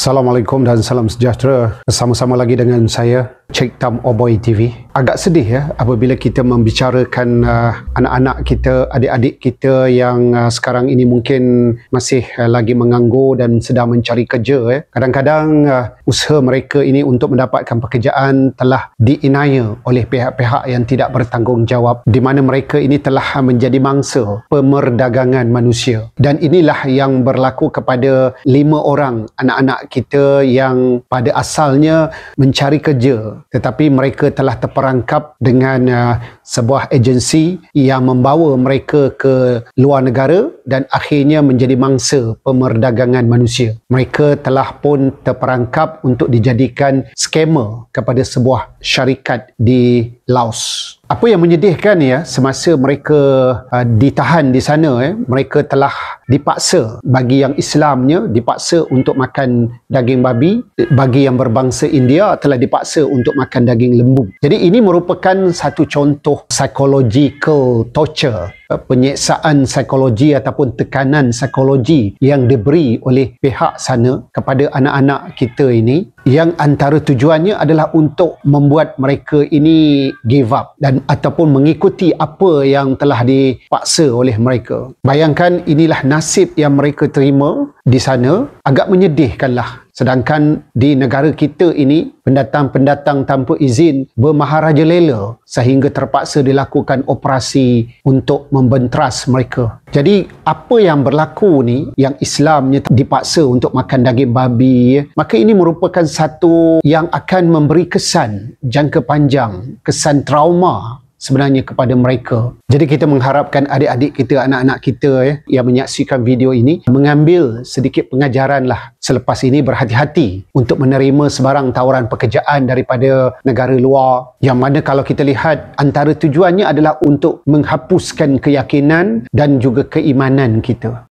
Assalamualaikum dan salam sejahtera. sama sama lagi dengan saya Cik Tam Oboy oh TV. Agak sedih ya apabila kita membicarakan uh, anak-anak kita, adik-adik kita yang uh, sekarang ini mungkin masih uh, lagi menganggur dan sedang mencari kerja ya. Kadang-kadang uh, usaha mereka ini untuk mendapatkan pekerjaan telah diinaya oleh pihak-pihak yang tidak bertanggungjawab di mana mereka ini telah menjadi mangsa pemerdagangan manusia. Dan inilah yang berlaku kepada lima orang anak-anak kita yang pada asalnya mencari kerja tetapi mereka telah terperangkap dengan uh, sebuah agensi yang membawa mereka ke luar negara dan akhirnya menjadi mangsa pemerdagangan manusia. Mereka telah pun terperangkap untuk dijadikan skema kepada sebuah syarikat di Laos. Apa yang menyedihkan ya semasa mereka uh, ditahan di sana eh mereka telah dipaksa bagi yang Islamnya dipaksa untuk makan daging babi bagi yang berbangsa India telah dipaksa untuk makan daging lembu. Jadi ini merupakan satu contoh psychological torture Eh, penyeksaan psikologi ataupun tekanan psikologi yang diberi oleh pihak sana kepada anak-anak kita ini yang antara tujuannya adalah untuk membuat mereka ini give up dan ataupun mengikuti apa yang telah dipaksa oleh mereka. Bayangkan inilah nasib yang mereka terima di sana agak menyedihkanlah sedangkan di negara kita ini pendatang-pendatang tanpa izin bermaharaja lela sehingga terpaksa dilakukan operasi untuk membentras mereka. Jadi apa yang berlaku ni yang Islamnya dipaksa untuk makan daging babi ya, maka ini merupakan satu yang akan memberi kesan jangka panjang, kesan trauma sebenarnya kepada mereka. Jadi kita mengharapkan adik-adik kita, anak-anak kita ya, yang menyaksikan video ini mengambil sedikit pengajaran lah selepas ini berhati-hati untuk menerima sebarang tawaran pekerjaan daripada negara luar yang mana kalau kita lihat antara tujuannya adalah untuk menghapuskan keyakinan dan juga keimanan kita.